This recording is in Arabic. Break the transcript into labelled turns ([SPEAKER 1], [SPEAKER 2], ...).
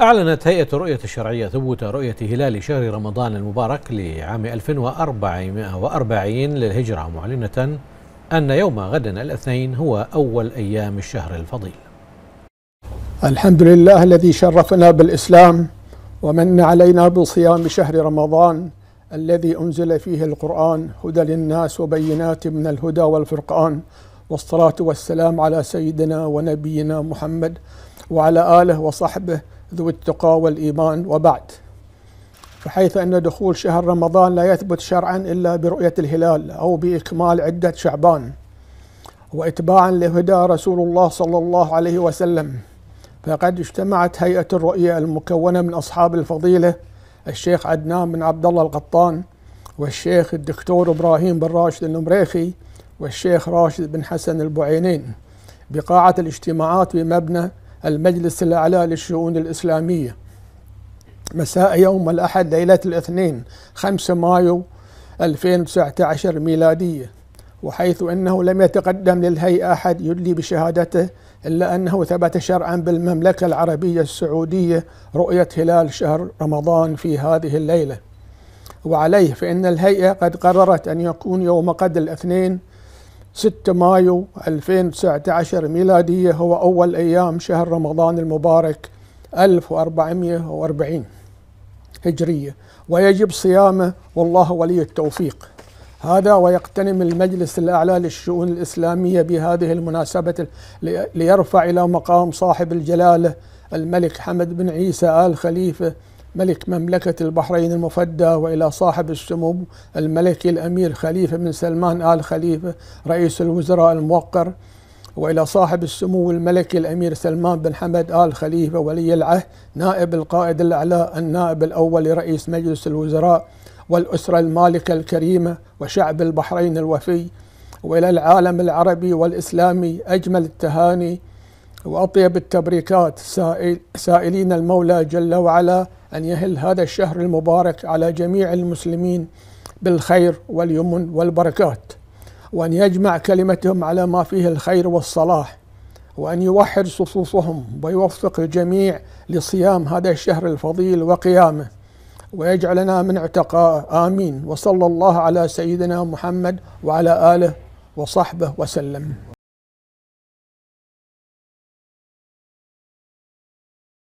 [SPEAKER 1] أعلنت هيئة الرؤية الشرعية ثبوت رؤية هلال شهر رمضان المبارك لعام 1440 للهجرة معلنة أن يوم غد الاثنين هو أول أيام الشهر الفضيل الحمد لله الذي شرفنا بالإسلام ومن علينا بصيام شهر رمضان الذي أنزل فيه القرآن هدى للناس وبينات من الهدى والفرقان والصلاة والسلام على سيدنا ونبينا محمد وعلى آله وصحبه ذو التقى والإيمان وبعد فحيث أن دخول شهر رمضان لا يثبت شرعا إلا برؤية الهلال أو بإكمال عدة شعبان وإتباعا لهدى رسول الله صلى الله عليه وسلم فقد اجتمعت هيئة الرؤية المكونة من أصحاب الفضيلة الشيخ عدنان بن عبد الله القطان والشيخ الدكتور إبراهيم بن راشد النمريخي والشيخ راشد بن حسن البعينين بقاعة الاجتماعات بمبنى المجلس الأعلى للشؤون الإسلامية مساء يوم الأحد ليلة الاثنين 5 مايو 2019 ميلادية وحيث أنه لم يتقدم للهيئة أحد يدلي بشهادته إلا أنه ثبت شرعا بالمملكة العربية السعودية رؤية هلال شهر رمضان في هذه الليلة وعليه فإن الهيئة قد قررت أن يكون يوم قد الاثنين 6 مايو 2019 ميلادية هو أول أيام شهر رمضان المبارك 1440 هجرية ويجب صيامه والله ولي التوفيق هذا ويقتنم المجلس الأعلى للشؤون الإسلامية بهذه المناسبة ليرفع إلى مقام صاحب الجلالة الملك حمد بن عيسى آل خليفة ملك مملكة البحرين المفدى وإلى صاحب السمو الملكي الأمير خليفة بن سلمان آل خليفة رئيس الوزراء الموقر وإلى صاحب السمو الملكي الأمير سلمان بن حمد آل خليفة ولي العهد نائب القائد الأعلى النائب الأول لرئيس مجلس الوزراء والأسرة المالكة الكريمة وشعب البحرين الوفي وإلى العالم العربي والإسلامي أجمل التهاني وأطيب التبريكات سائل سائلين المولى جل وعلا أن يهل هذا الشهر المبارك على جميع المسلمين بالخير واليمن والبركات وأن يجمع كلمتهم على ما فيه الخير والصلاح وأن يوحد صفوفهم ويوفق الجميع لصيام هذا الشهر الفضيل وقيامه ويجعلنا من اعتقاء آمين وصلى الله على سيدنا محمد وعلى آله وصحبه وسلم